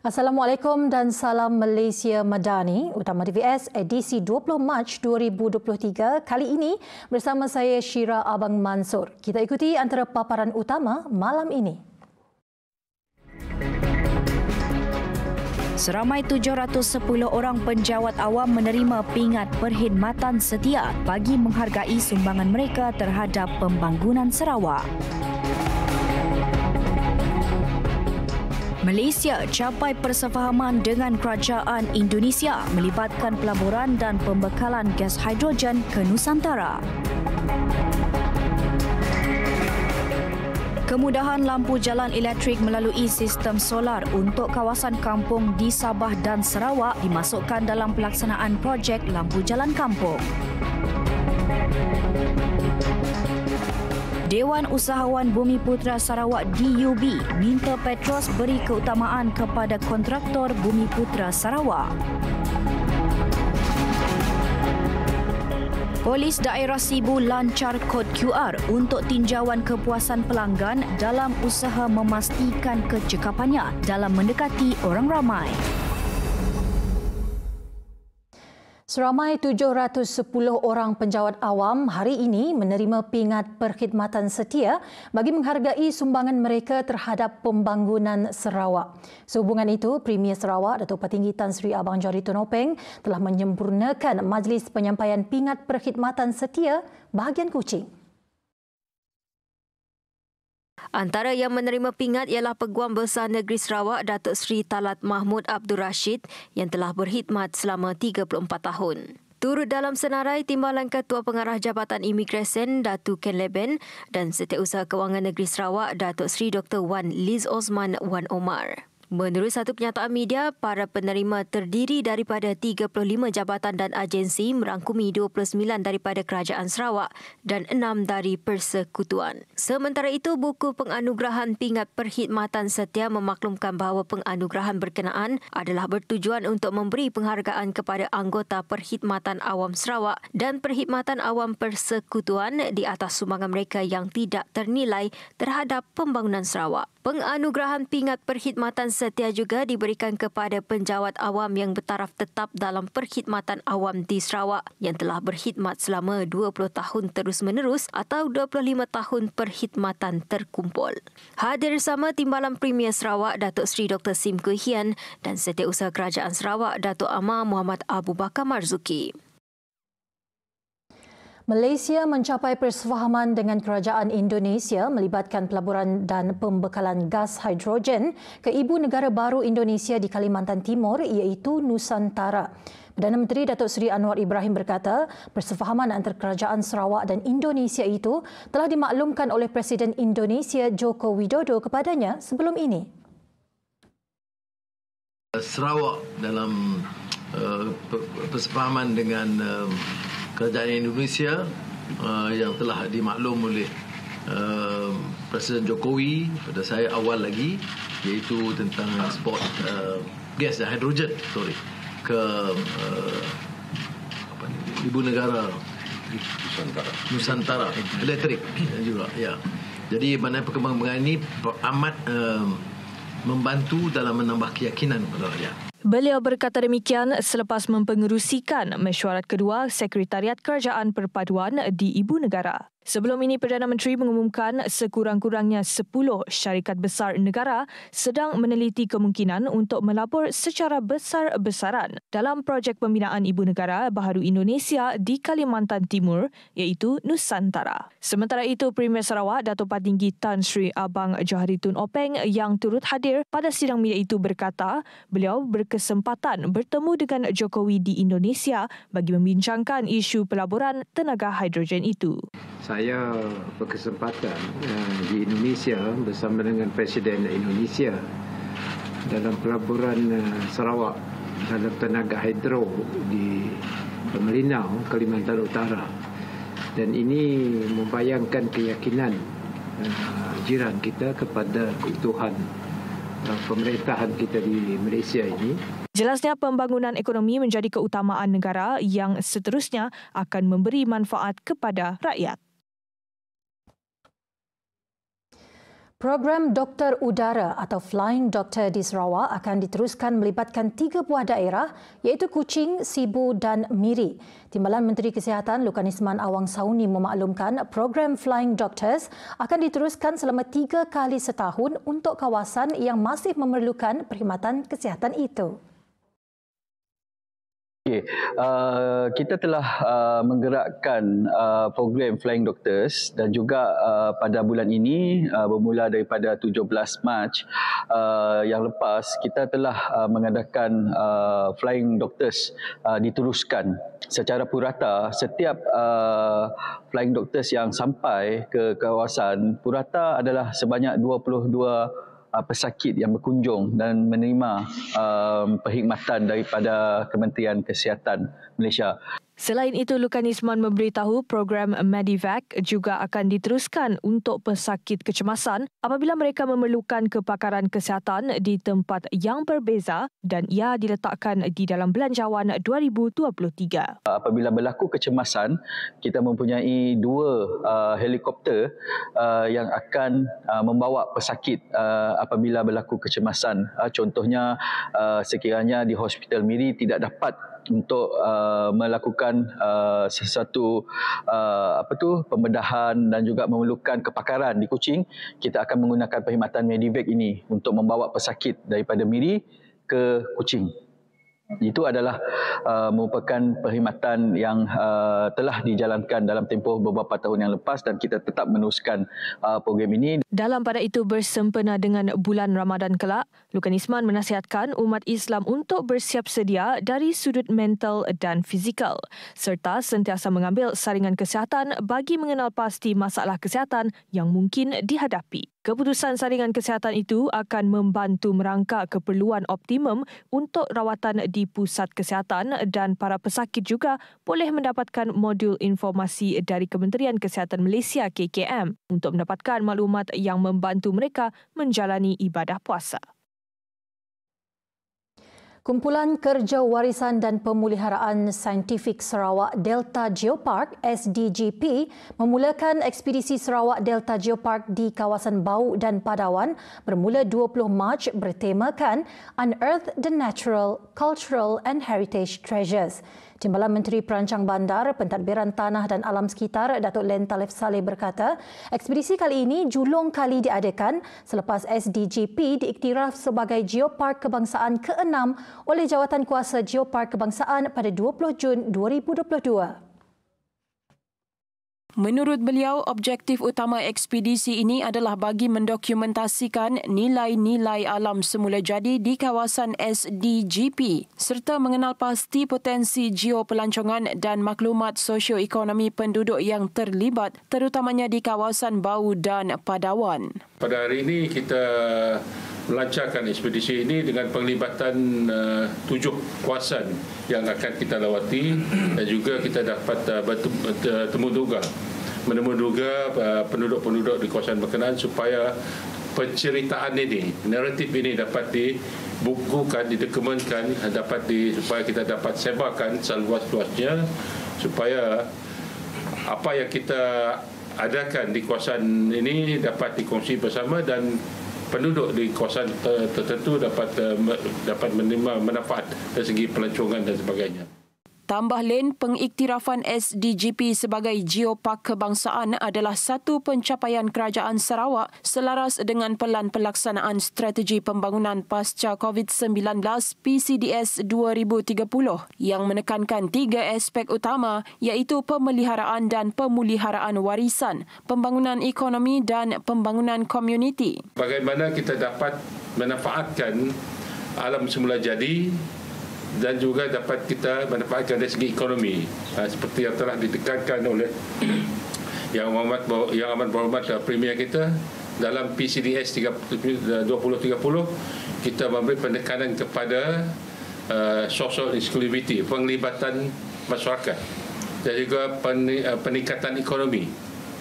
Assalamualaikum dan salam Malaysia Madani, utama TVS edisi 20 Mac 2023. Kali ini bersama saya Syira Abang Mansur. Kita ikuti antara paparan utama malam ini. Seramai 710 orang penjawat awam menerima pingat perkhidmatan setia bagi menghargai sumbangan mereka terhadap pembangunan Sarawak. Malaysia capai persefahaman dengan kerajaan Indonesia melibatkan pelaburan dan pembekalan gas hidrogen ke Nusantara. Kemudahan lampu jalan elektrik melalui sistem solar untuk kawasan kampung di Sabah dan Sarawak dimasukkan dalam pelaksanaan projek lampu jalan kampung. Dewan Usahawan Bumi Putra Sarawak DUB minta Petros beri keutamaan kepada kontraktor Bumi Putra Sarawak. Polis Daerah Sibu lancar kod QR untuk tinjauan kepuasan pelanggan dalam usaha memastikan kecekapannya dalam mendekati orang ramai. Seramai 710 orang penjawat awam hari ini menerima pingat perkhidmatan setia bagi menghargai sumbangan mereka terhadap pembangunan Sarawak. Sehubungan itu, Premier Sarawak Datuk Patinggi Tan Sri Abang Jari Tunopeng telah menyempurnakan majlis penyampaian pingat perkhidmatan setia bahagian kucing. Antara yang menerima pingat ialah Peguam Besar Negeri Sarawak Datuk Seri Talat Mahmud Abdul Rashid yang telah berkhidmat selama 34 tahun. Turut dalam senarai timbalan Ketua Pengarah Jabatan Imigresen Datuk Ken Leben dan Setiausaha Kewangan Negeri Sarawak Datuk Seri Dr. Wan Liz Osman Wan Omar. Menurut satu penyataan media, para penerima terdiri daripada 35 jabatan dan agensi merangkumi 29 daripada Kerajaan Sarawak dan 6 dari Persekutuan. Sementara itu, buku penganugerahan pingat perkhidmatan setia memaklumkan bahawa penganugerahan berkenaan adalah bertujuan untuk memberi penghargaan kepada anggota perkhidmatan awam Sarawak dan perkhidmatan awam Persekutuan di atas sumbangan mereka yang tidak ternilai terhadap pembangunan Sarawak. Penganugerahan pingat perkhidmatan setia juga diberikan kepada penjawat awam yang bertaraf tetap dalam perkhidmatan awam di Sarawak yang telah berkhidmat selama 20 tahun terus-menerus atau 25 tahun perkhidmatan terkumpul. Hadir sama Timbalan Premier Sarawak Datuk Seri Dr. Sim Kuhian dan Setiausaha Kerajaan Sarawak Datuk Amar Muhammad Abu Bakar Marzuki. Malaysia mencapai persefahaman dengan kerajaan Indonesia melibatkan pelaburan dan pembekalan gas hidrogen ke ibu negara baru Indonesia di Kalimantan Timur iaitu Nusantara. Perdana Menteri Datuk Seri Anwar Ibrahim berkata, persefahaman antara kerajaan Sarawak dan Indonesia itu telah dimaklumkan oleh Presiden Indonesia Joko Widodo kepadanya sebelum ini. Sarawak dalam uh, persefahaman dengan uh, kerajaan Indonesia uh, yang telah dimaklum oleh uh, Presiden Jokowi pada saya awal lagi iaitu tentang ekspor uh, gas dan hidrogen sorry ke uh, apa ni, ibu negara Nusantara Nusantara elektrik juga ya jadi mana perkembangan ini amat uh, membantu dalam menambah keyakinan kepada rakyat. Beliau berkata demikian selepas mempengerusikan mesyuarat kedua Sekretariat Kerajaan Perpaduan di Ibu Negara. Sebelum ini, Perdana Menteri mengumumkan sekurang-kurangnya 10 syarikat besar negara sedang meneliti kemungkinan untuk melapor secara besar-besaran dalam projek pembinaan Ibu Negara Baharu Indonesia di Kalimantan Timur iaitu Nusantara. Sementara itu, Premier Sarawak Datuk Patinggi Tan Sri Abang Johari Tun Openg yang turut hadir pada sidang media itu berkata beliau berkesempatan bertemu dengan Jokowi di Indonesia bagi membincangkan isu pelaburan tenaga hidrogen itu saya berkesempatan eh, di Indonesia bersama dengan Presiden Indonesia dalam pelaburan eh, Sarawak dalam tenaga hidro di Pemerinau, Kalimantan Utara. Dan ini membayangkan keyakinan eh, jiran kita kepada keutuhan pemerintahan kita di Malaysia ini. Jelasnya pembangunan ekonomi menjadi keutamaan negara yang seterusnya akan memberi manfaat kepada rakyat. Program Doktor Udara atau Flying Doctor di Sarawak akan diteruskan melibatkan tiga buah daerah iaitu Kuching, Sibu dan Miri. Timbalan Menteri Kesihatan Lukan Awang Sauni memaklumkan program Flying Doctors akan diteruskan selama tiga kali setahun untuk kawasan yang masih memerlukan perkhidmatan kesihatan itu. Okey, uh, kita telah uh, menggerakkan uh, program Flying Doctors dan juga uh, pada bulan ini uh, bermula daripada 17 Mac uh, yang lepas kita telah uh, mengadakan uh, Flying Doctors uh, diteruskan secara purata setiap uh, Flying Doctors yang sampai ke kawasan purata adalah sebanyak 22 uh, pesakit yang berkunjung dan menerima um, perkhidmatan daripada Kementerian Kesihatan Malaysia. Selain itu, Lukan Isman memberitahu program Medivac juga akan diteruskan untuk pesakit kecemasan apabila mereka memerlukan kepakaran kesihatan di tempat yang berbeza dan ia diletakkan di dalam belanjawan 2023. Apabila berlaku kecemasan, kita mempunyai dua uh, helikopter uh, yang akan uh, membawa pesakit apabila berlaku kecemasan. contohnya, sekiranya di Hospital Miri tidak dapat untuk uh, melakukan uh, sesuatu uh, apa tu pembedahan dan juga memerlukan kepakaran di kucing kita akan menggunakan perkhidmatan Medivac ini untuk membawa pesakit daripada miri ke kucing itu adalah uh, merupakan perkhidmatan yang uh, telah dijalankan dalam tempoh beberapa tahun yang lepas dan kita tetap meneruskan uh, program ini. Dalam pada itu bersempena dengan bulan Ramadan kelak, Lukan Isman menasihatkan umat Islam untuk bersiap sedia dari sudut mental dan fizikal serta sentiasa mengambil saringan kesihatan bagi mengenal pasti masalah kesihatan yang mungkin dihadapi. Keputusan saringan kesihatan itu akan membantu merangka keperluan optimum untuk rawatan di pusat kesihatan dan para pesakit juga boleh mendapatkan modul informasi dari Kementerian Kesihatan Malaysia KKM untuk mendapatkan maklumat yang membantu mereka menjalani ibadah puasa. Kumpulan Kerja Warisan dan Pemuliharaan Saintifik Sarawak Delta Geopark SDGP memulakan ekspedisi Sarawak Delta Geopark di kawasan Bau dan Padawan bermula 20 Mac bertemakan Unearth the Natural, Cultural and Heritage Treasures. Timbalan Menteri Perancang Bandar, Pentadbiran Tanah dan Alam Sekitar Datuk Len Talif Saleh berkata, ekspedisi kali ini julung kali diadakan selepas SDGP diiktiraf sebagai Geopark Kebangsaan ke-6 oleh Jawatan Kuasa Geopark Kebangsaan pada 20 Jun 2022. Menurut beliau, objektif utama ekspedisi ini adalah bagi mendokumentasikan nilai-nilai alam semula jadi di kawasan SDGP serta mengenal pasti potensi geopelancongan dan maklumat sosioekonomi penduduk yang terlibat terutamanya di kawasan Bau dan Padawan. Pada hari ini kita melancarkan ekspedisi ini dengan penglibatan uh, tujuh kawasan yang akan kita lewati dan juga kita dapat uh, bertemu duga menemu duga uh, penduduk-penduduk di kawasan berkenaan supaya penceritaan ini naratif ini dapat dibukukan didokumentkan dapat di supaya kita dapat sebarkan seluas-luasnya supaya apa yang kita diadakan di kawasan ini dapat dikongsi bersama dan penduduk di kawasan tertentu dapat eh, dapat menerima manfaat dari segi pelancongan dan sebagainya. Tambah lain, pengiktirafan SDGP sebagai Geopark Kebangsaan adalah satu pencapaian kerajaan Sarawak selaras dengan pelan pelaksanaan strategi pembangunan pasca COVID-19 PCDS 2030 yang menekankan tiga aspek utama iaitu pemeliharaan dan pemuliharaan warisan, pembangunan ekonomi dan pembangunan komuniti. Bagaimana kita dapat menafaatkan alam semula jadi dan juga dapat kita mendapatkan dari segi ekonomi uh, seperti yang telah ditekankan oleh yang amat yang amat berhormat uh, premier kita dalam PCDS 30, 2030 kita memberi penekanan kepada uh, eh, social inclusivity penglibatan masyarakat dan juga eh, peningkatan ekonomi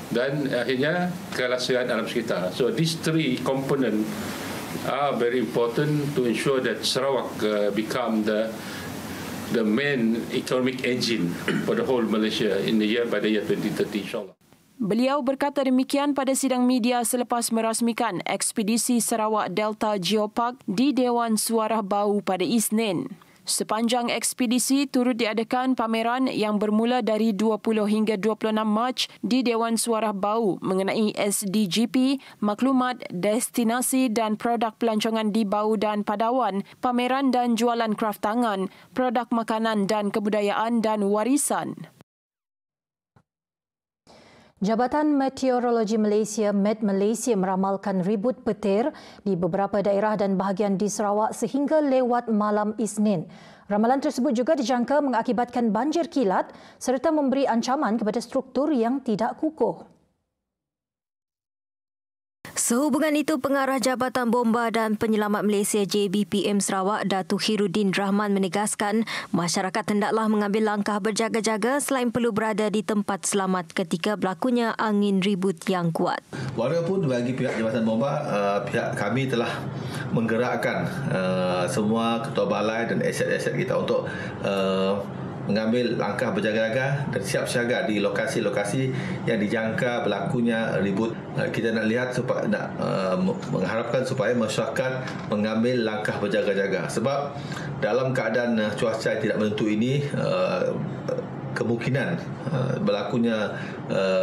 dan akhirnya kelasian alam sekitar. So these three component are very important to ensure that Sarawak uh, become the the main economic engine for the whole Malaysia in the year by the year 2030 insyaallah. Beliau berkata demikian pada sidang media selepas merasmikan ekspedisi Sarawak Delta Geopark di Dewan Suara Bau pada Isnin. Sepanjang ekspedisi turut diadakan pameran yang bermula dari 20 hingga 26 Mac di Dewan Suara Bau mengenai SDGP, maklumat, destinasi dan produk pelancongan di Bau dan Padawan, pameran dan jualan kraft tangan, produk makanan dan kebudayaan dan warisan. Jabatan Meteorologi Malaysia, Met Malaysia meramalkan ribut petir di beberapa daerah dan bahagian di Sarawak sehingga lewat malam Isnin. Ramalan tersebut juga dijangka mengakibatkan banjir kilat serta memberi ancaman kepada struktur yang tidak kukuh. Sehubungan itu, Pengarah Jabatan Bomba dan Penyelamat Malaysia JBPM Sarawak, Datu Hirudin Rahman menegaskan masyarakat hendaklah mengambil langkah berjaga-jaga selain perlu berada di tempat selamat ketika berlakunya angin ribut yang kuat. Walaupun bagi pihak Jabatan Bomba, eh, pihak kami telah menggerakkan eh, semua ketua balai dan aset-aset kita untuk eh, mengambil langkah berjaga-jaga dan siap siaga di lokasi-lokasi yang dijangka berlakunya ribut. Eh, kita nak lihat supaya nak uh, mengharapkan supaya masyarakat mengambil langkah berjaga-jaga sebab dalam keadaan uh, cuaca tidak menentu ini uh, kemungkinan uh, berlakunya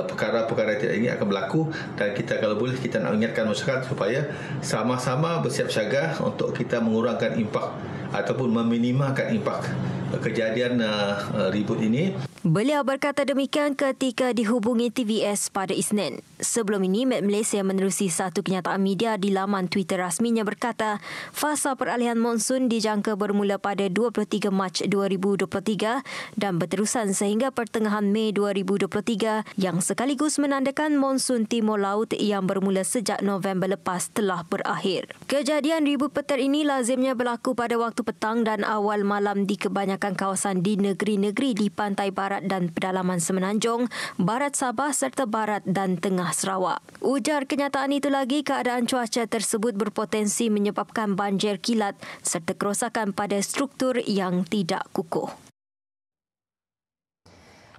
perkara-perkara yang tidak akan berlaku dan kita kalau boleh kita nak ingatkan masyarakat supaya sama-sama bersiap siaga untuk kita mengurangkan impak ataupun meminimalkan impak kejadian uh, uh ribut ini Beliau berkata demikian ketika dihubungi TVS pada Isnin. Sebelum ini, Met Malaysia menerusi satu kenyataan media di laman Twitter rasminya berkata, fasa peralihan monsun dijangka bermula pada 23 Mac 2023 dan berterusan sehingga pertengahan Mei 2023 yang sekaligus menandakan monsun timur laut yang bermula sejak November lepas telah berakhir. Kejadian ribut petir ini lazimnya berlaku pada waktu petang dan awal malam di kebanyakan kawasan di negeri-negeri di pantai barat Barat dan Pedalaman Semenanjung, Barat Sabah serta Barat dan Tengah Sarawak. Ujar kenyataan itu lagi, keadaan cuaca tersebut berpotensi menyebabkan banjir kilat serta kerosakan pada struktur yang tidak kukuh.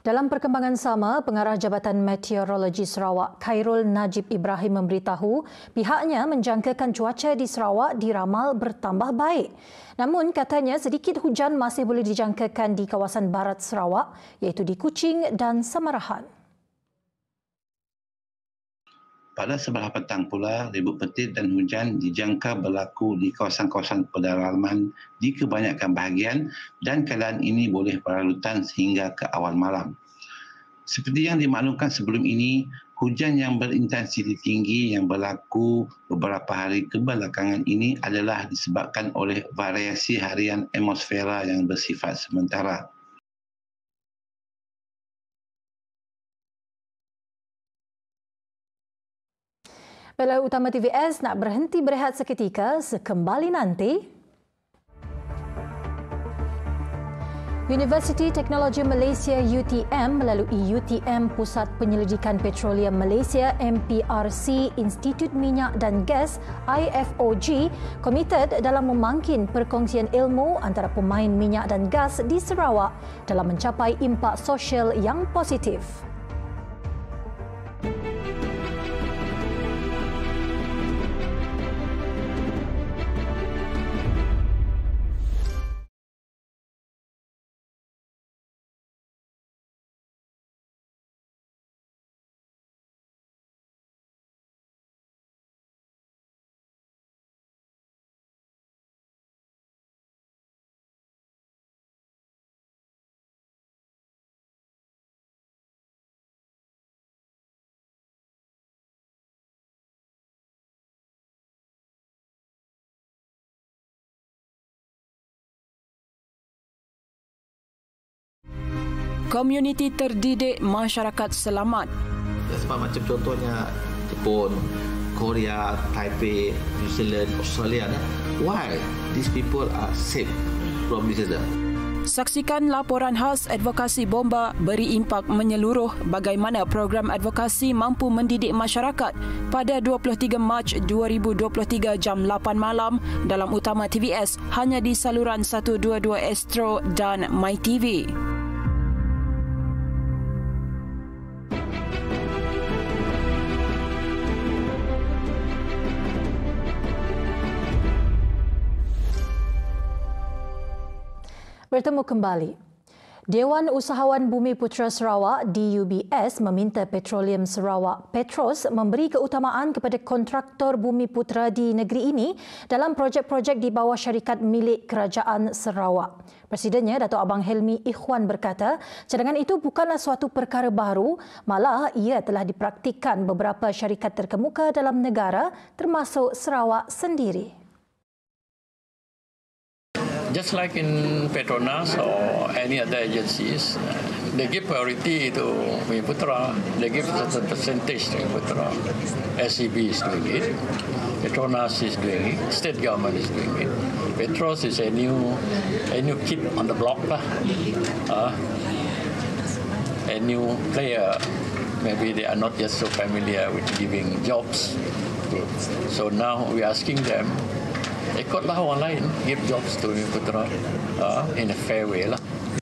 Dalam perkembangan sama, pengarah Jabatan Meteorologi Sarawak Khairul Najib Ibrahim memberitahu pihaknya menjangkakan cuaca di Sarawak diramal bertambah baik. Namun katanya sedikit hujan masih boleh dijangkakan di kawasan barat Sarawak iaitu di Kuching dan Samarahan. Pada sebelah petang pula, ribut petir dan hujan dijangka berlaku di kawasan-kawasan pedalaman di kebanyakan bahagian dan keadaan ini boleh berlarutan sehingga ke awal malam. Seperti yang dimaklumkan sebelum ini, hujan yang berintensiti tinggi yang berlaku beberapa hari kebelakangan ini adalah disebabkan oleh variasi harian atmosfera yang bersifat sementara. Pelawat utama TVS nak berhenti berehat seketika, sekembali nanti. Universiti Teknologi Malaysia UTM melalui UTM Pusat Penyelidikan Petroleum Malaysia MPRC Institut Minyak dan Gas IFOG komited dalam memangkin perkongsian ilmu antara pemain minyak dan gas di Sarawak dalam mencapai impak sosial yang positif. komuniti terdidik masyarakat selamat. Sebab macam contohnya Jepun, Korea, Taipei, New Zealand, Australia. Eh? Why these people are safe from New Zealand? Saksikan laporan khas advokasi bomba beri impak menyeluruh bagaimana program advokasi mampu mendidik masyarakat pada 23 Mac 2023 jam 8 malam dalam utama TVS hanya di saluran 122 Astro dan MyTV. bertemu kembali. Dewan Usahawan Bumi Putra Sarawak DUBS meminta Petroleum Sarawak Petros memberi keutamaan kepada kontraktor bumi Putra di negeri ini dalam projek-projek di bawah syarikat milik Kerajaan Sarawak. Presidennya Datuk Abang Helmi Ikhwan berkata, cadangan itu bukanlah suatu perkara baru, malah ia telah dipraktikan beberapa syarikat terkemuka dalam negara termasuk Sarawak sendiri. just like in Petronas or any other agencies, they give priority to putra. They give a percentage to putra. SEB is doing it. Petronas is doing it. State government is doing it. Petros is a new, a new kid on the block. Uh, a new player. Maybe they are not yet so familiar with giving jobs. So now we're asking them ikutlah orang lain give jobs to Putera uh, ah, in a fair way lah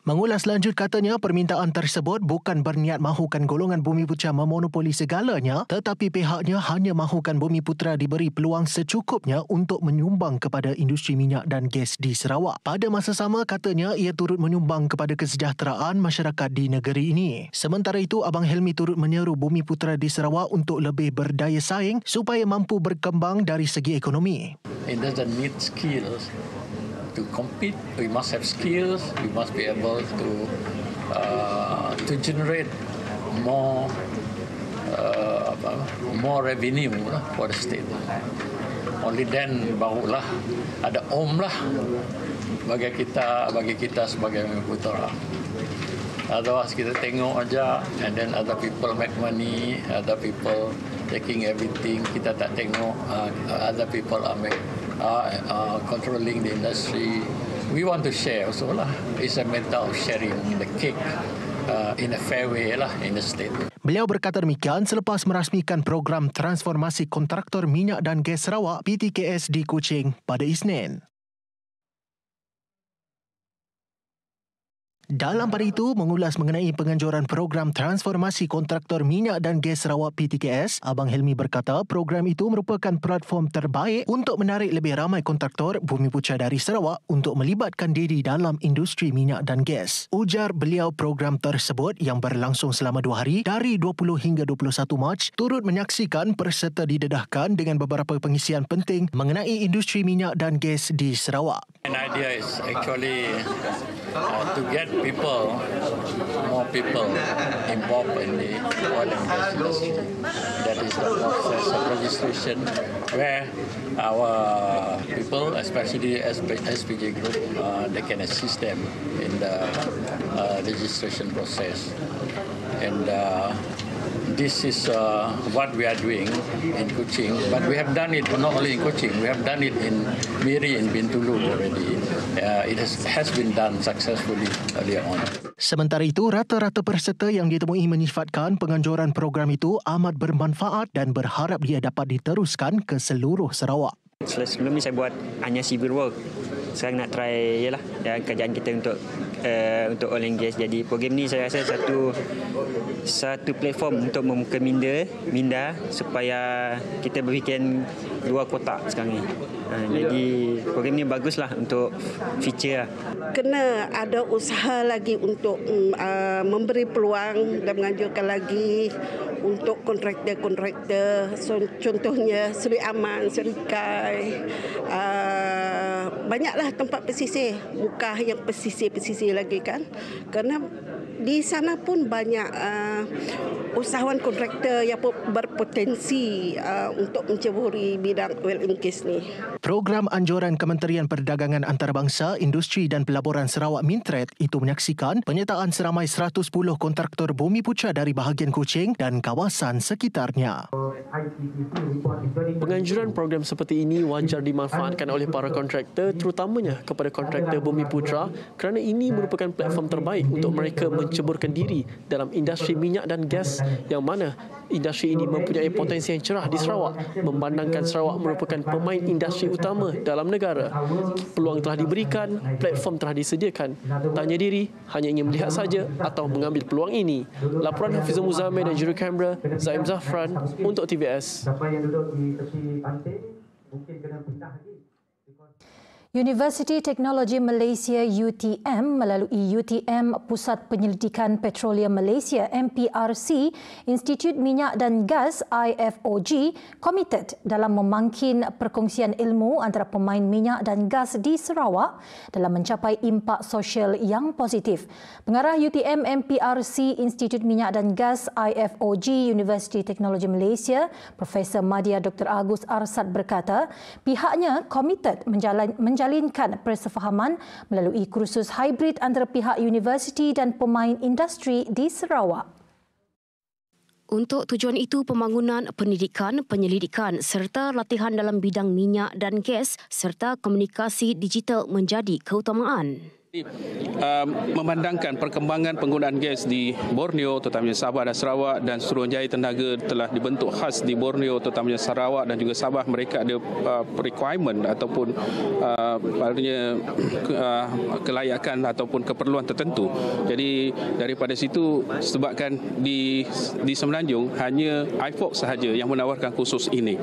Mengulas lanjut katanya permintaan tersebut bukan berniat mahukan golongan bumi putra memonopoli segalanya tetapi pihaknya hanya mahukan bumi putra diberi peluang secukupnya untuk menyumbang kepada industri minyak dan gas di Sarawak. Pada masa sama katanya ia turut menyumbang kepada kesejahteraan masyarakat di negeri ini. Sementara itu Abang Helmi turut menyeru bumi putra di Sarawak untuk lebih berdaya saing supaya mampu berkembang dari segi ekonomi. It doesn't need skills to compete, we must have skills, we must be able to uh, to generate more uh, more revenue lah for the state. Only then barulah ada om lah bagi kita bagi kita sebagai putera. Other us kita tengok aja and then other people make money, other people taking everything kita tak tengok uh, other people are make uh, uh, controlling the industry. We want to share also lah. It's a matter of sharing the cake. Uh, in a fair way lah in the state. Beliau berkata demikian selepas merasmikan program transformasi kontraktor minyak dan gas Sarawak PTKS di Kuching pada Isnin. Dalam pada itu, mengulas mengenai penganjuran program transformasi kontraktor minyak dan gas Sarawak PTKS, Abang Helmi berkata program itu merupakan platform terbaik untuk menarik lebih ramai kontraktor bumi pucat dari Sarawak untuk melibatkan diri dalam industri minyak dan gas. Ujar beliau program tersebut yang berlangsung selama dua hari dari 20 hingga 21 Mac turut menyaksikan perserta didedahkan dengan beberapa pengisian penting mengenai industri minyak dan gas di Sarawak. An idea is actually to get people, more people involved in the oil and gas industry. That is the process of registration where our people, especially SPG group, uh, they can assist them in the uh, registration process. And uh, this is uh, what we are doing in Kuching. But we have done it not only in Kuching. We have done it in Miri and Bintulu already. Uh, it has, has been done successfully earlier on. Sementara itu, rata-rata peserta yang ditemui menyifatkan penganjuran program itu amat bermanfaat dan berharap dia dapat diteruskan ke seluruh Sarawak. Sebelum ini saya buat hanya civil work. Sekarang nak try yalah, kerjaan kita untuk Eh, untuk all engage. Jadi program ni saya rasa satu satu platform untuk membuka minda, minda supaya kita berfikir dua kotak sekarang ni. Ha, jadi program ni baguslah untuk feature. Lah. Kena ada usaha lagi untuk uh, memberi peluang dan menganjurkan lagi untuk kontraktor-kontraktor. So, contohnya Seri Aman, Seri Kai, uh, Ah, banyaklah tempat pesisir. buka yang pesisir-pesisir lagi kan. Kerana di sana pun banyak uh, usahawan kontraktor yang berpotensi uh, untuk menceburi bidang WLMKS ni. Program anjuran Kementerian Perdagangan Antarabangsa, Industri dan Pelaburan Sarawak Mintret itu menyaksikan penyertaan seramai 110 kontraktor bumi pucat dari bahagian Kuching dan kawasan sekitarnya. Penganjuran program seperti ini wajar dimanfaatkan oleh para kontraktor terutamanya kepada kontraktor bumi putra kerana ini merupakan platform terbaik untuk mereka menceburkan diri dalam industri minyak dan gas yang mana industri ini mempunyai potensi yang cerah di Sarawak memandangkan Sarawak merupakan pemain industri utama dalam negara. Peluang telah diberikan, platform telah disediakan. Tanya diri, hanya ingin melihat saja atau mengambil peluang ini. Laporan Hafizul Muzamir dan juru kamera Zaim Zafran untuk TVS. Siapa yang duduk di tepi pantai mungkin kena pindah lagi. University Technology Malaysia UTM melalui UTM Pusat Penyelidikan Petroleum Malaysia MPRC, Institut Minyak dan Gas IFOG komited dalam memangkin perkongsian ilmu antara pemain minyak dan gas di Sarawak dalam mencapai impak sosial yang positif. Pengarah UTM MPRC Institut Minyak dan Gas IFOG University Technology Malaysia, Profesor Madia Dr. Agus Arsad berkata, pihaknya komited menjalankan menjalinkan persefahaman melalui kursus hybrid antara pihak universiti dan pemain industri di Sarawak. Untuk tujuan itu, pembangunan pendidikan, penyelidikan serta latihan dalam bidang minyak dan gas serta komunikasi digital menjadi keutamaan positif um, memandangkan perkembangan penggunaan gas di Borneo terutamanya Sabah dan Sarawak dan Suruhanjaya Tenaga telah dibentuk khas di Borneo terutamanya Sarawak dan juga Sabah mereka ada uh, requirement ataupun maknanya uh, uh, kelayakan ataupun keperluan tertentu. Jadi daripada situ sebabkan di di Semenanjung hanya IFOX sahaja yang menawarkan khusus ini.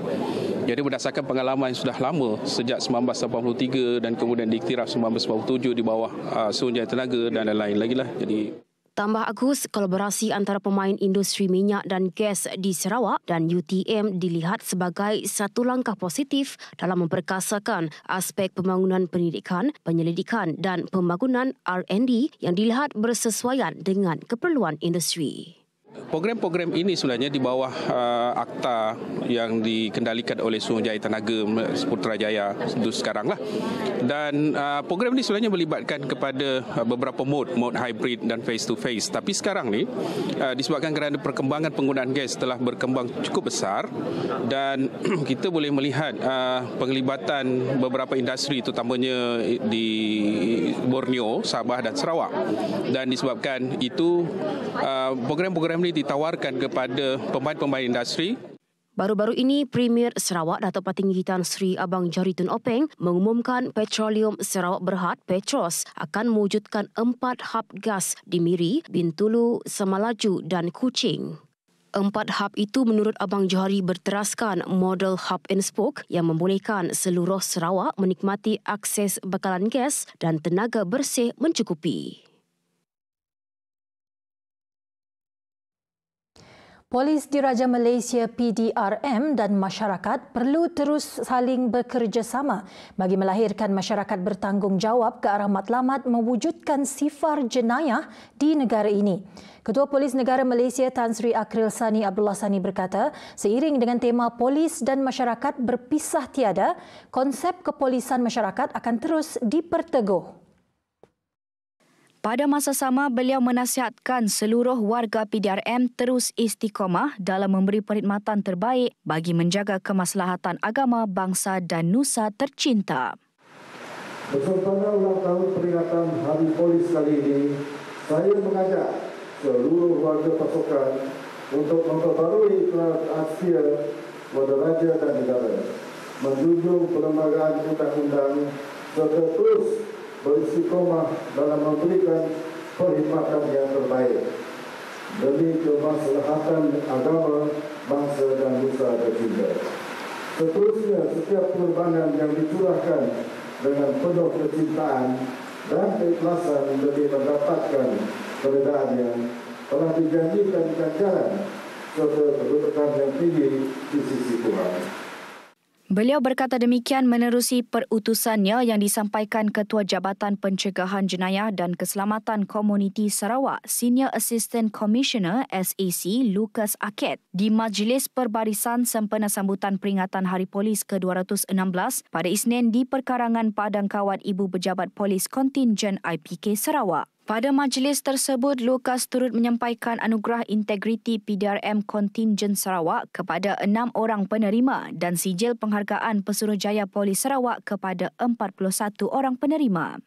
Jadi berdasarkan pengalaman yang sudah lama sejak 1983 dan kemudian diiktiraf 1997 di bawah uh, ah, sumber tenaga dan lain-lain lagi lah. Jadi Tambah Agus, kolaborasi antara pemain industri minyak dan gas di Sarawak dan UTM dilihat sebagai satu langkah positif dalam memperkasakan aspek pembangunan pendidikan, penyelidikan dan pembangunan R&D yang dilihat bersesuaian dengan keperluan industri program-program ini sebenarnya di bawah uh, akta yang dikendalikan oleh Suruhanjaya Tenaga Seputrajaya itu sekarang lah. Dan uh, program ini sebenarnya melibatkan kepada uh, beberapa mod, mod hybrid dan face to face. Tapi sekarang ni uh, disebabkan kerana perkembangan penggunaan gas telah berkembang cukup besar dan kita boleh melihat uh, penglibatan beberapa industri terutamanya di Borneo, Sabah dan Sarawak. Dan disebabkan itu uh, program-program ini ditawarkan kepada pemain-pemain industri. Baru-baru ini, Premier Sarawak Datuk Patinggi Hitan Sri Abang Tun Openg mengumumkan Petroleum Sarawak Berhad Petros akan mewujudkan empat hub gas di Miri, Bintulu, Semalaju dan Kuching. Empat hub itu menurut Abang Johari berteraskan model hub and spoke yang membolehkan seluruh Sarawak menikmati akses bekalan gas dan tenaga bersih mencukupi. Polis Diraja Malaysia PDRM dan masyarakat perlu terus saling bekerjasama bagi melahirkan masyarakat bertanggungjawab ke arah matlamat mewujudkan sifar jenayah di negara ini. Ketua Polis Negara Malaysia Tan Sri Akril Sani Abdullah Sani berkata, seiring dengan tema polis dan masyarakat berpisah tiada, konsep kepolisan masyarakat akan terus diperteguh. Pada masa sama, beliau menasihatkan seluruh warga PDRM terus istiqomah dalam memberi perkhidmatan terbaik bagi menjaga kemaslahatan agama, bangsa dan nusa tercinta. Bersempena ulang tahun peringatan Hari Polis kali ini, saya mengajak seluruh warga pasukan untuk memperbarui kelas Asia kepada dan negara. Menjunjung perlembagaan undang-undang serta terus bersikomah dalam memberikan perkhidmatan yang terbaik demi kemaslahatan agama, bangsa dan nusa tercinta. Seterusnya, setiap perubahan yang dicurahkan dengan penuh kecintaan dan keikhlasan demi mendapatkan keredahan yang telah dijanjikan dengan jalan serta kedudukan yang tinggi di sisi Tuhan. Beliau berkata demikian menerusi perutusannya yang disampaikan Ketua Jabatan Pencegahan Jenayah dan Keselamatan Komuniti Sarawak, Senior Assistant Commissioner SAC Lucas Aket di Majlis Perbarisan Sempena Sambutan Peringatan Hari Polis ke-216 pada Isnin di Perkarangan Padang Kawat Ibu Pejabat Polis Kontingen IPK Sarawak. Pada majlis tersebut, Lukas turut menyampaikan anugerah integriti PDRM Kontingen Sarawak kepada enam orang penerima dan sijil penghargaan Pesuruhjaya Polis Sarawak kepada 41 orang penerima.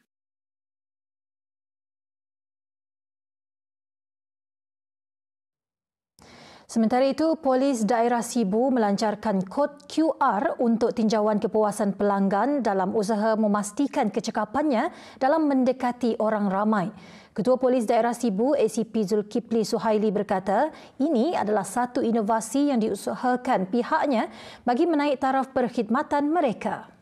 Sementara itu, polis daerah Sibu melancarkan kod QR untuk tinjauan kepuasan pelanggan dalam usaha memastikan kecekapannya dalam mendekati orang ramai. Ketua Polis Daerah Sibu, ACP Zulkifli Suhaili berkata, ini adalah satu inovasi yang diusahakan pihaknya bagi menaik taraf perkhidmatan mereka.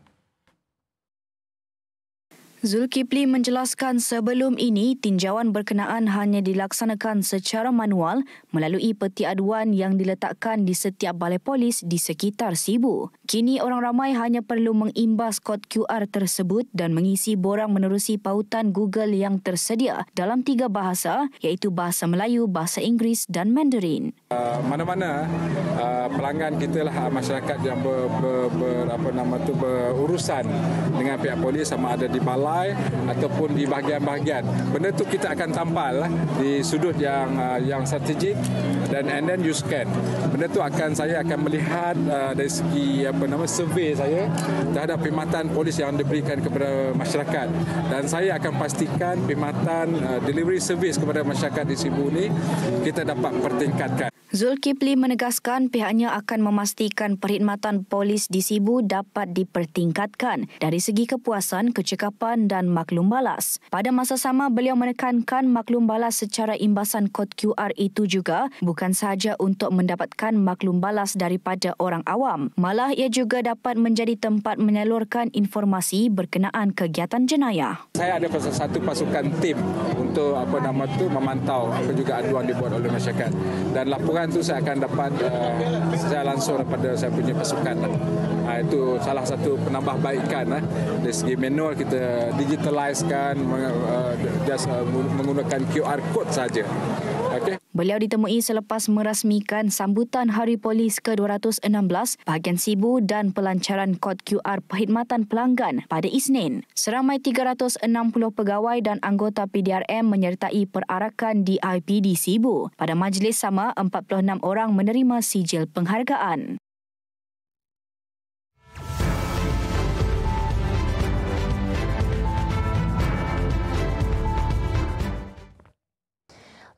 Zulkifli menjelaskan sebelum ini tinjauan berkenaan hanya dilaksanakan secara manual melalui peti aduan yang diletakkan di setiap balai polis di sekitar Sibu. Kini orang ramai hanya perlu mengimbas kod QR tersebut dan mengisi borang menerusi pautan Google yang tersedia dalam tiga bahasa iaitu bahasa Melayu, bahasa Inggeris dan Mandarin. Uh, mana-mana uh, pelanggan kita lah ah, masyarakat yang ber, ber, ber, apa nama tu berurusan dengan pihak polis sama ada di balai lantai ataupun di bahagian-bahagian. Benda tu kita akan tampal lah di sudut yang uh, yang strategik dan and then you scan. Benda tu akan saya akan melihat uh, dari segi apa nama survey saya terhadap perkhidmatan polis yang diberikan kepada masyarakat dan saya akan pastikan perkhidmatan uh, delivery service kepada masyarakat di Sibu ini kita dapat pertingkatkan. Zulkifli menegaskan pihaknya akan memastikan perkhidmatan polis di Sibu dapat dipertingkatkan dari segi kepuasan, kecekapan dan maklum balas. Pada masa sama, beliau menekankan maklum balas secara imbasan kod QR itu juga bukan sahaja untuk mendapatkan maklum balas daripada orang awam. Malah ia juga dapat menjadi tempat menyalurkan informasi berkenaan kegiatan jenayah. Saya ada satu pasukan tim untuk apa nama tu memantau apa juga aduan dibuat oleh masyarakat. Dan laporan tu saya akan dapat uh, secara langsung daripada saya punya pasukan. Uh, itu salah satu penambahbaikan, baikkan eh. dari segi manual kita digitalizekan uh, eh, eh, menggunakan QR code saja. Okay. Beliau ditemui selepas merasmikan sambutan Hari Polis ke-216 bahagian Sibu dan pelancaran kod QR perkhidmatan pelanggan pada Isnin. Seramai 360 pegawai dan anggota PDRM menyertai perarakan di IPD Sibu. Pada majlis sama, 46 orang menerima sijil penghargaan.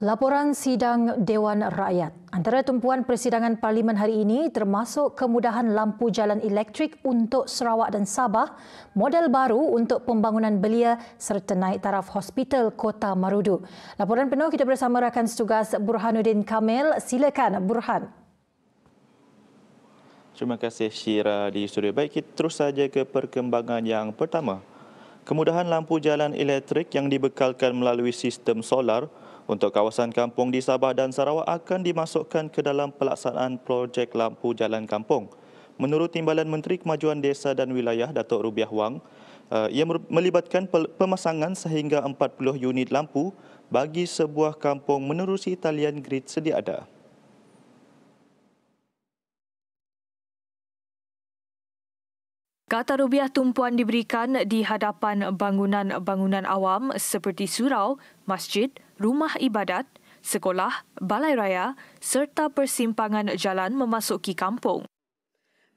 Laporan sidang Dewan Rakyat. Antara tumpuan persidangan parlimen hari ini termasuk kemudahan lampu jalan elektrik untuk Sarawak dan Sabah, model baru untuk pembangunan belia serta naik taraf hospital Kota Marudu. Laporan penuh kita bersama rakan setugas Burhanuddin Kamil. Silakan Burhan. Terima kasih Syira di studio. Baik, kita terus saja ke perkembangan yang pertama. Kemudahan lampu jalan elektrik yang dibekalkan melalui sistem solar untuk kawasan kampung di Sabah dan Sarawak akan dimasukkan ke dalam pelaksanaan projek lampu jalan kampung. Menurut Timbalan Menteri Kemajuan Desa dan Wilayah Datuk Rubiah Wang, eh, ia melibatkan pemasangan sehingga 40 unit lampu bagi sebuah kampung menerusi talian grid sedia ada. Kata rupiah tumpuan diberikan di hadapan bangunan-bangunan awam seperti surau, masjid, rumah ibadat, sekolah, balai raya serta persimpangan jalan memasuki kampung.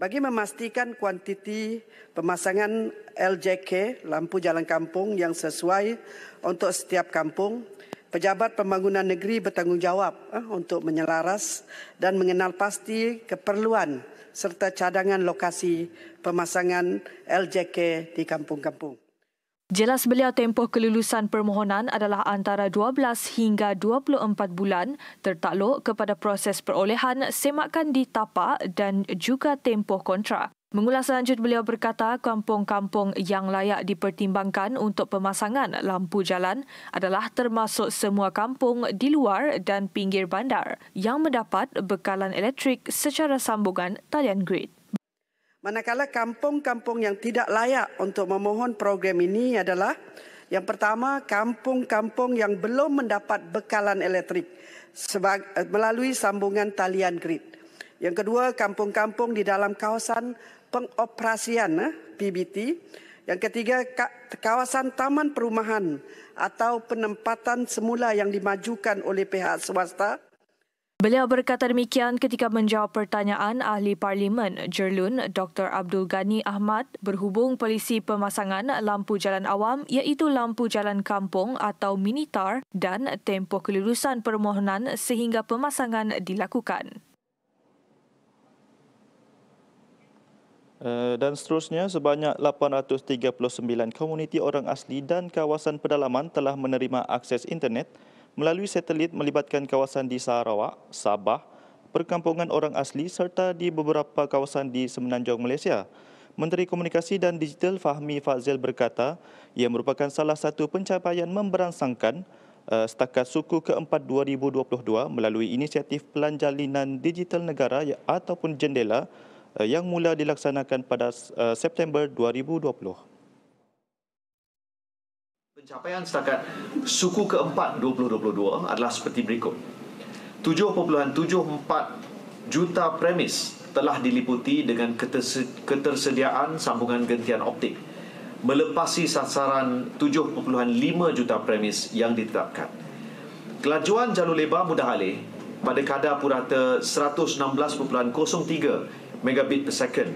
Bagi memastikan kuantiti pemasangan LJK, lampu jalan kampung yang sesuai untuk setiap kampung, Pejabat Pembangunan Negeri bertanggungjawab eh, untuk menyelaras dan mengenal pasti keperluan serta cadangan lokasi pemasangan LJK di kampung-kampung. Jelas beliau tempoh kelulusan permohonan adalah antara 12 hingga 24 bulan tertakluk kepada proses perolehan semakan di tapak dan juga tempoh kontrak. Mengulas lanjut beliau berkata kampung-kampung yang layak dipertimbangkan untuk pemasangan lampu jalan adalah termasuk semua kampung di luar dan pinggir bandar yang mendapat bekalan elektrik secara sambungan talian grid. Manakala kampung-kampung yang tidak layak untuk memohon program ini adalah yang pertama kampung-kampung yang belum mendapat bekalan elektrik melalui sambungan talian grid. Yang kedua kampung-kampung di dalam kawasan pengoperasian eh, PBT. Yang ketiga, kawasan taman perumahan atau penempatan semula yang dimajukan oleh pihak swasta. Beliau berkata demikian ketika menjawab pertanyaan Ahli Parlimen Jerlun Dr. Abdul Ghani Ahmad berhubung polisi pemasangan lampu jalan awam iaitu lampu jalan kampung atau minitar dan tempoh kelulusan permohonan sehingga pemasangan dilakukan. Eh, dan seterusnya sebanyak 839 komuniti orang asli dan kawasan pedalaman telah menerima akses internet melalui satelit melibatkan kawasan di Sarawak, Sabah, perkampungan orang asli serta di beberapa kawasan di Semenanjung Malaysia. Menteri Komunikasi dan Digital Fahmi Fazil berkata, ia merupakan salah satu pencapaian memberangsangkan eh, setakat suku keempat 2022 melalui inisiatif Pelan Jalinan Digital Negara ya- ataupun Jendela Eh, yang mula dilaksanakan pada eh, September 2020. Pencapaian setakat suku keempat 2022 adalah seperti berikut. 7.74 juta premis telah diliputi dengan ketersediaan sambungan gentian optik melepasi sasaran 7.5 juta premis yang ditetapkan. Kelajuan jalur lebar mudah alih pada kadar purata 116.03 megabit per second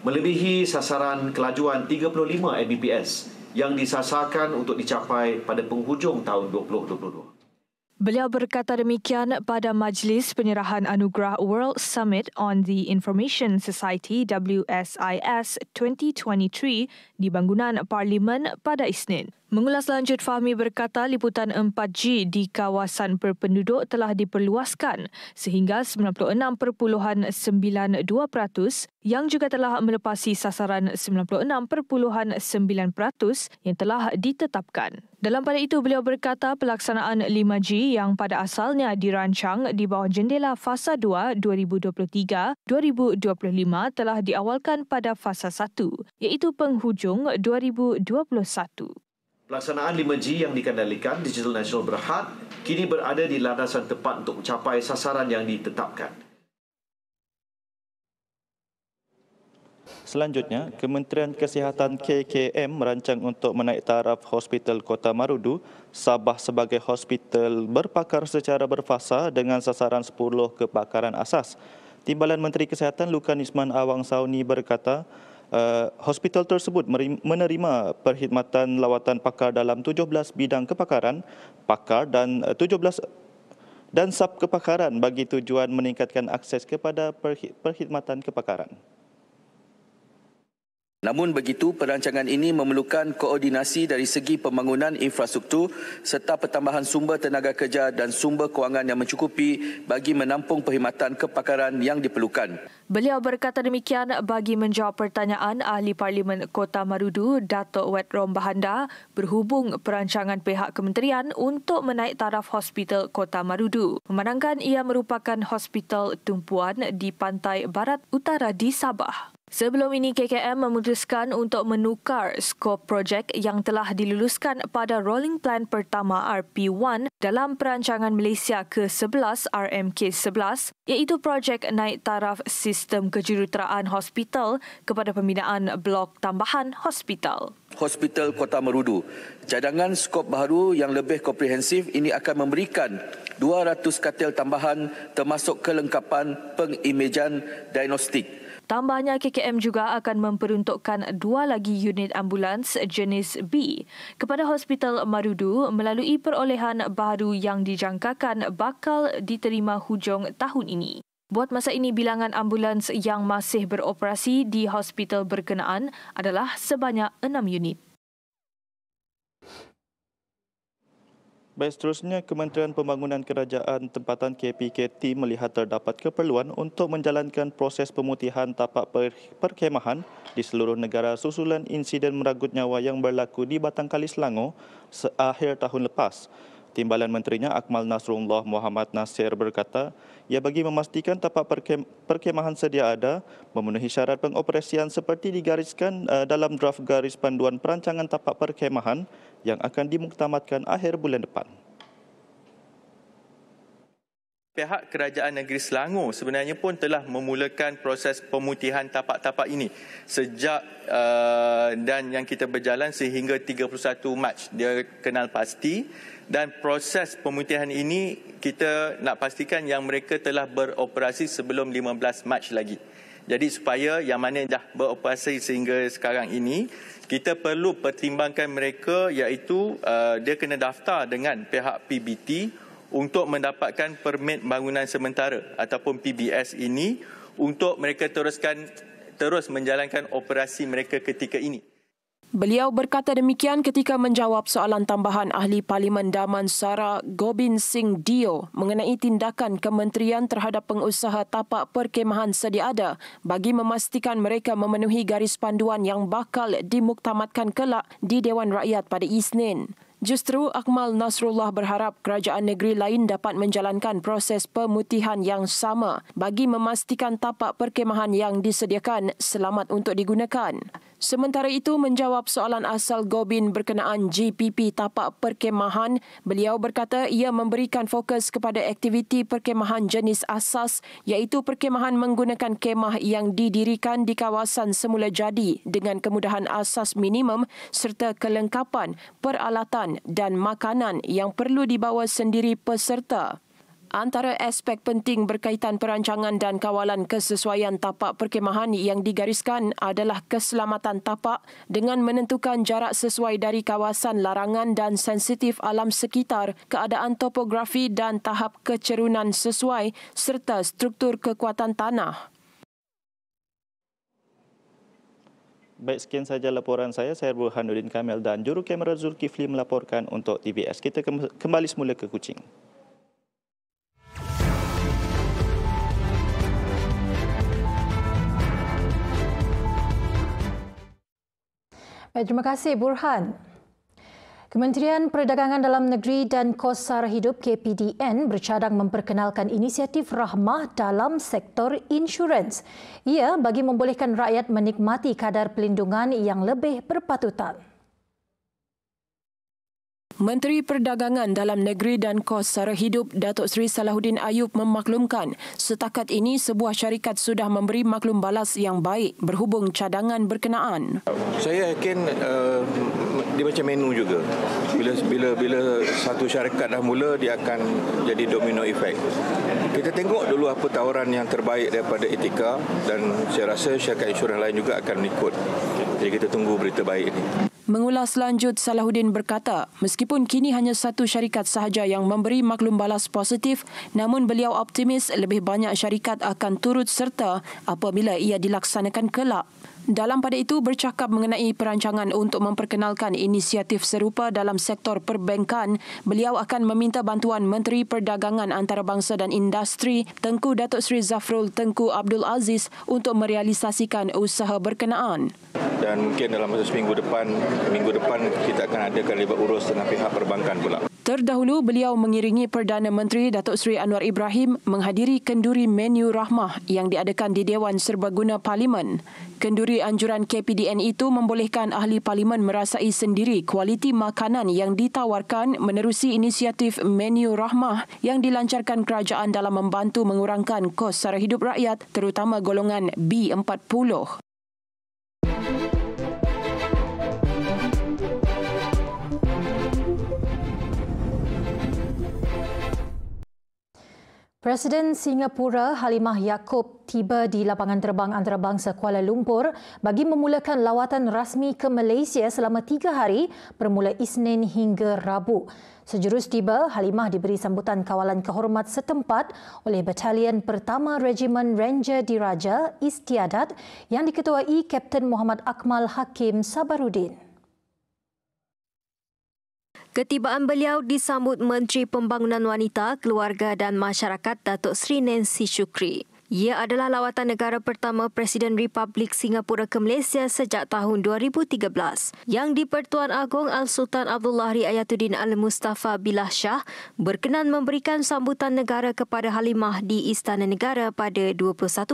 melebihi sasaran kelajuan 35 Mbps yang disasarkan untuk dicapai pada penghujung tahun 2022. Beliau berkata demikian pada majlis penyerahan anugerah World Summit on the Information Society WSIS 2023 di bangunan Parlimen pada Isnin. Mengulas lanjut, Fahmi berkata liputan 4G di kawasan berpenduduk telah diperluaskan sehingga 96.92% yang juga telah melepasi sasaran 96.9% yang telah ditetapkan. Dalam pada itu, beliau berkata pelaksanaan 5G yang pada asalnya dirancang di bawah jendela Fasa 2 2023-2025 telah diawalkan pada Fasa 1 iaitu penghujung 2021. Pelaksanaan 5G yang dikendalikan Digital National Berhad kini berada di landasan tepat untuk mencapai sasaran yang ditetapkan. Selanjutnya, Kementerian Kesihatan KKM merancang untuk menaik taraf Hospital Kota Marudu, Sabah sebagai hospital berpakar secara berfasa dengan sasaran 10 kepakaran asas. Timbalan Menteri Kesihatan Lukan Isman Awang Sauni berkata, Eh, hospital tersebut menerima perkhidmatan lawatan pakar dalam 17 bidang kepakaran, pakar dan 17 eh, dan sub kepakaran bagi tujuan meningkatkan akses kepada perkhidmatan kepakaran. Namun begitu, perancangan ini memerlukan koordinasi dari segi pembangunan infrastruktur serta pertambahan sumber tenaga kerja dan sumber kewangan yang mencukupi bagi menampung perkhidmatan kepakaran yang diperlukan. Beliau berkata demikian bagi menjawab pertanyaan Ahli Parlimen Kota Marudu, Datuk Wet Rombahanda, berhubung perancangan pihak kementerian untuk menaik taraf hospital Kota Marudu. Memandangkan ia merupakan hospital tumpuan di pantai barat utara di Sabah. Sebelum ini, KKM memutuskan untuk menukar skop projek yang telah diluluskan pada Rolling Plan pertama RP1 dalam Perancangan Malaysia ke-11 RMK-11 iaitu projek naik taraf sistem kejuruteraan hospital kepada pembinaan blok tambahan hospital. Hospital Kota Merudu. Cadangan skop baru yang lebih komprehensif ini akan memberikan 200 katil tambahan termasuk kelengkapan pengimejan diagnostik Tambahnya, KKM juga akan memperuntukkan dua lagi unit ambulans jenis B kepada Hospital Marudu melalui perolehan baru yang dijangkakan bakal diterima hujung tahun ini. Buat masa ini, bilangan ambulans yang masih beroperasi di hospital berkenaan adalah sebanyak enam unit. Baik seterusnya, Kementerian Pembangunan Kerajaan Tempatan KPKT melihat terdapat keperluan untuk menjalankan proses pemutihan tapak perkhemahan di seluruh negara susulan insiden meragut nyawa yang berlaku di Batang Kali Selangor seakhir tahun lepas. Timbalan Menterinya Akmal Nasrullah Muhammad Nasir berkata, ia bagi memastikan tapak perkemahan sedia ada memenuhi syarat pengoperasian seperti digariskan eh, dalam draft garis panduan perancangan tapak perkemahan yang akan dimuktamadkan akhir bulan depan. Pihak Kerajaan Negeri Selangor sebenarnya pun telah memulakan proses pemutihan tapak-tapak ini sejak uh, dan yang kita berjalan sehingga 31 Mac. Dia kenal pasti dan proses pemutihan ini kita nak pastikan yang mereka telah beroperasi sebelum 15 Mac lagi. Jadi supaya yang mana dah beroperasi sehingga sekarang ini, kita perlu pertimbangkan mereka iaitu uh, dia kena daftar dengan pihak PBT untuk mendapatkan permit bangunan sementara ataupun PBS ini untuk mereka teruskan terus menjalankan operasi mereka ketika ini. Beliau berkata demikian ketika menjawab soalan tambahan ahli Parlimen Damansara Gobin Singh Dio mengenai tindakan kementerian terhadap pengusaha tapak perkemahan sedia ada bagi memastikan mereka memenuhi garis panduan yang bakal dimuktamadkan kelak di Dewan Rakyat pada Isnin. Justru Akmal Nasrullah berharap kerajaan negeri lain dapat menjalankan proses pemutihan yang sama bagi memastikan tapak perkemahan yang disediakan selamat untuk digunakan. Sementara itu, menjawab soalan asal Gobin berkenaan GPP tapak perkemahan, beliau berkata ia memberikan fokus kepada aktiviti perkemahan jenis asas iaitu perkemahan menggunakan kemah yang didirikan di kawasan semula jadi dengan kemudahan asas minimum serta kelengkapan, peralatan dan makanan yang perlu dibawa sendiri peserta. Antara aspek penting berkaitan perancangan dan kawalan kesesuaian tapak perkemahan yang digariskan adalah keselamatan tapak dengan menentukan jarak sesuai dari kawasan larangan dan sensitif alam sekitar, keadaan topografi dan tahap kecerunan sesuai serta struktur kekuatan tanah. Baik sekian saja laporan saya, saya Burhanuddin Kamil dan Juru Kamera Zulkifli melaporkan untuk TVS. Kita kembali semula ke kucing. Baik, terima kasih Burhan. Kementerian Perdagangan Dalam Negeri dan Kos Sara Hidup KPDN bercadang memperkenalkan inisiatif rahmah dalam sektor insurans. Ia bagi membolehkan rakyat menikmati kadar pelindungan yang lebih berpatutan. Menteri Perdagangan Dalam Negeri dan Kos Sara Hidup Datuk Seri Salahuddin Ayub memaklumkan setakat ini sebuah syarikat sudah memberi maklum balas yang baik berhubung cadangan berkenaan. Saya yakin uh, dia macam menu juga. Bila bila bila satu syarikat dah mula dia akan jadi domino effect. Kita tengok dulu apa tawaran yang terbaik daripada Etika dan saya rasa syarikat insurans lain juga akan mengikut. Jadi kita tunggu berita baik ini. Mengulas lanjut, Salahuddin berkata, meskipun kini hanya satu syarikat sahaja yang memberi maklum balas positif, namun beliau optimis lebih banyak syarikat akan turut serta apabila ia dilaksanakan kelak. Dalam pada itu bercakap mengenai perancangan untuk memperkenalkan inisiatif serupa dalam sektor perbankan, beliau akan meminta bantuan Menteri Perdagangan Antarabangsa dan Industri Tengku Datuk Seri Zafrul Tengku Abdul Aziz untuk merealisasikan usaha berkenaan. Dan mungkin dalam masa seminggu depan, minggu depan kita akan adakan libat urus dengan pihak perbankan pula. Terdahulu, beliau mengiringi Perdana Menteri Datuk Seri Anwar Ibrahim menghadiri kenduri menu rahmah yang diadakan di Dewan Serbaguna Parlimen. Kenduri anjuran KPDN itu membolehkan ahli parlimen merasai sendiri kualiti makanan yang ditawarkan menerusi inisiatif menu rahmah yang dilancarkan kerajaan dalam membantu mengurangkan kos sara hidup rakyat terutama golongan B40. Presiden Singapura Halimah Yaakob tiba di lapangan terbang antarabangsa Kuala Lumpur bagi memulakan lawatan rasmi ke Malaysia selama tiga hari bermula Isnin hingga Rabu. Sejurus tiba, Halimah diberi sambutan kawalan kehormat setempat oleh Batalion Pertama Regimen Ranger Diraja Istiadat yang diketuai Kapten Muhammad Akmal Hakim Sabarudin. Ketibaan beliau disambut Menteri Pembangunan Wanita, Keluarga dan Masyarakat Datuk Sri Nancy Shukri. Ia adalah lawatan negara pertama Presiden Republik Singapura ke Malaysia sejak tahun 2013 yang di-Pertuan Agong Al-Sultan Abdullah Riayatuddin Al-Mustafa Billah Shah berkenan memberikan sambutan negara kepada Halimah di Istana Negara pada 21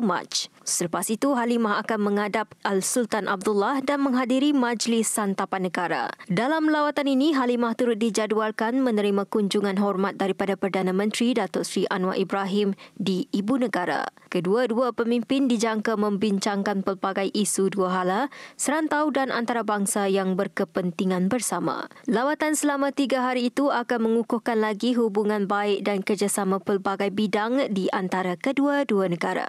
Mac. Selepas itu, Halimah akan menghadap Al-Sultan Abdullah dan menghadiri Majlis Santapan Negara. Dalam lawatan ini, Halimah turut dijadualkan menerima kunjungan hormat daripada Perdana Menteri Datuk Sri Anwar Ibrahim di Ibu Negara. Kedua-dua pemimpin dijangka membincangkan pelbagai isu dua hala, serantau dan antarabangsa yang berkepentingan bersama. Lawatan selama tiga hari itu akan mengukuhkan lagi hubungan baik dan kerjasama pelbagai bidang di antara kedua-dua negara.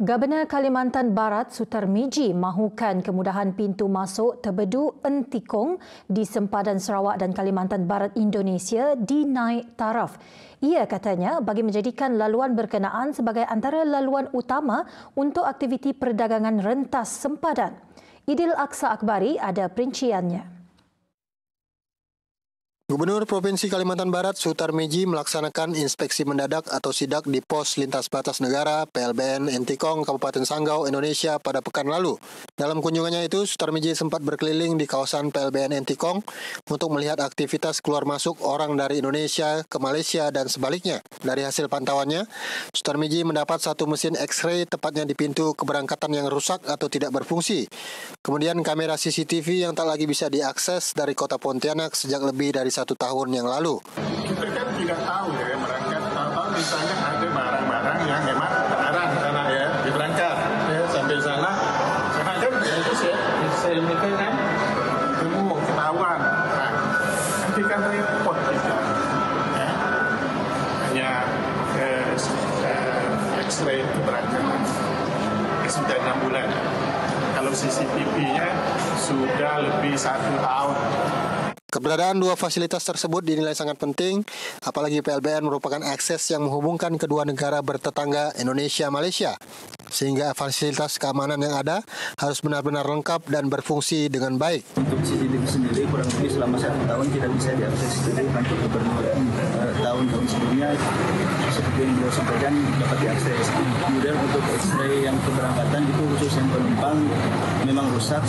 Gabenor Kalimantan Barat Sutar Miji mahukan kemudahan pintu masuk terbedu Entikong di sempadan Sarawak dan Kalimantan Barat Indonesia dinaik taraf. Ia katanya bagi menjadikan laluan berkenaan sebagai antara laluan utama untuk aktiviti perdagangan rentas sempadan. Idil Aksa Akbari ada perinciannya. Gubernur Provinsi Kalimantan Barat Sutar Miji melaksanakan inspeksi mendadak atau sidak di pos lintas batas negara PLBN Entikong Kabupaten Sanggau, Indonesia pada pekan lalu. Dalam kunjungannya itu, Sutar Miji sempat berkeliling di kawasan PLBN Entikong untuk melihat aktivitas keluar masuk orang dari Indonesia ke Malaysia dan sebaliknya. Dari hasil pantauannya, Sutar Miji mendapat satu mesin X-ray tepatnya di pintu keberangkatan yang rusak atau tidak berfungsi. Kemudian kamera CCTV yang tak lagi bisa diakses dari kota Pontianak sejak lebih dari satu tahun yang lalu. Kita kan tidak tahu ya berangkat atau misalnya ada barang-barang yang memang terarah sana ya di berangkat ya sampai sana karena kan itu saya saya itu kan ilmu ketahuan nah, nanti kan repot kita gitu. ya hanya eh, eh X-ray itu berangkat sudah enam bulan kalau CCTV-nya sudah lebih satu tahun Keberadaan dua fasilitas tersebut dinilai sangat penting, apalagi PLBN merupakan akses yang menghubungkan kedua negara bertetangga Indonesia-Malaysia, sehingga fasilitas keamanan yang ada harus benar-benar lengkap dan berfungsi dengan baik. Untuk CCTV sendiri kurang lebih selama satu tahun tidak bisa diakses jadi untuk eh, tahun-tahun sebelumnya seperti yang beliau sampaikan dapat di X-ray Kemudian untuk X-ray yang keberangkatan itu khusus yang penumpang memang rusak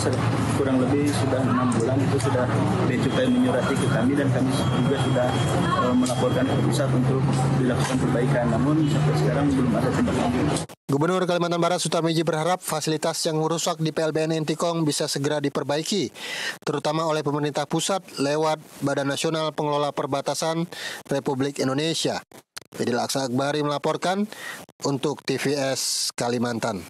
kurang lebih sudah enam bulan itu sudah becukai menyurati ke kami dan kami juga sudah e, melaporkan ke pusat untuk dilakukan perbaikan. Namun sampai sekarang belum ada tindak lanjut. Gubernur Kalimantan Barat Sutamiji berharap fasilitas yang rusak di PLBN Intikong bisa segera diperbaiki, terutama oleh pemerintah pusat lewat Badan Nasional Pengelola Perbatasan Republik Indonesia. Fidil Aksa Akbari melaporkan untuk TVS Kalimantan.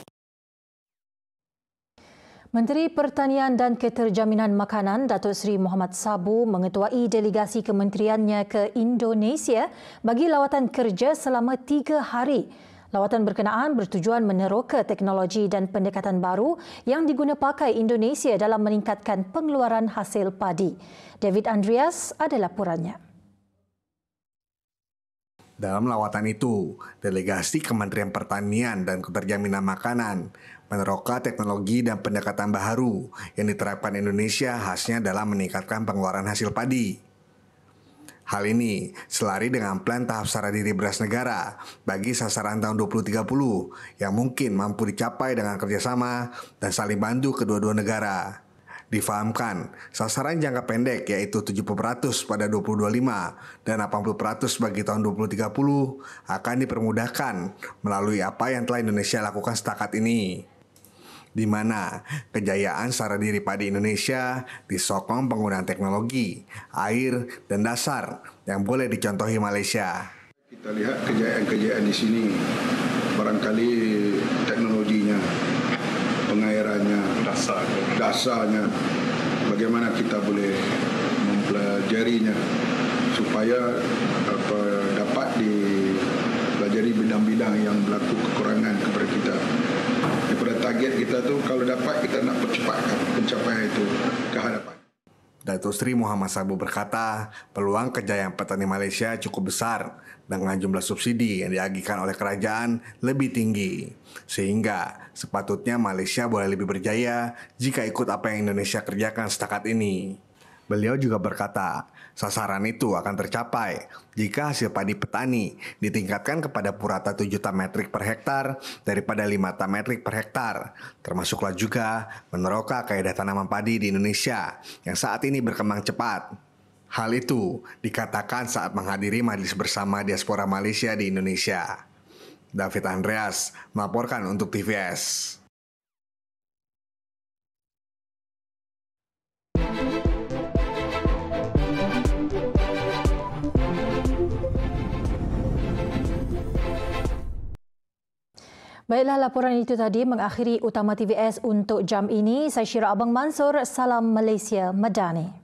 Menteri Pertanian dan Keterjaminan Makanan Datuk Seri Muhammad Sabu mengetuai delegasi kementeriannya ke Indonesia bagi lawatan kerja selama tiga hari. Lawatan berkenaan bertujuan meneroka teknologi dan pendekatan baru yang diguna pakai Indonesia dalam meningkatkan pengeluaran hasil padi. David Andreas ada laporannya. Dalam lawatan itu, delegasi Kementerian Pertanian dan Keterjaminan Makanan meneroka teknologi dan pendekatan baru yang diterapkan Indonesia khasnya dalam meningkatkan pengeluaran hasil padi. Hal ini selari dengan plan tahap sara diri beras negara bagi sasaran tahun 2030 yang mungkin mampu dicapai dengan kerjasama dan saling bantu kedua-dua negara difahamkan. Sasaran jangka pendek yaitu 70% pada 2025 dan 80% bagi tahun 2030 akan dipermudahkan melalui apa yang telah Indonesia lakukan setakat ini. Di mana kejayaan secara diri padi Indonesia disokong penggunaan teknologi, air, dan dasar yang boleh dicontohi Malaysia. Kita lihat kejayaan-kejayaan di sini. Barangkali dasarnya bagaimana kita boleh mempelajarinya supaya apa dapat dipelajari bidang-bidang yang berlaku kekurangan kepada kita daripada target kita tu kalau dapat kita nak percepatkan pencapaian itu ke hadapan Dato Sri Muhammad Sabu berkata, peluang kejayaan petani Malaysia cukup besar dengan jumlah subsidi yang diagihkan oleh kerajaan lebih tinggi. Sehingga sepatutnya Malaysia boleh lebih berjaya jika ikut apa yang Indonesia kerjakan setakat ini. Beliau juga berkata, Sasaran itu akan tercapai jika hasil padi petani ditingkatkan kepada purata 7 juta metrik per hektar daripada 5 juta metrik per hektar. Termasuklah juga meneroka kaidah tanaman padi di Indonesia yang saat ini berkembang cepat. Hal itu dikatakan saat menghadiri majelis bersama diaspora Malaysia di Indonesia. David Andreas melaporkan untuk TVS. Baiklah laporan itu tadi mengakhiri utama TVS untuk jam ini. Saya Syira Abang Mansur, salam Malaysia Medani.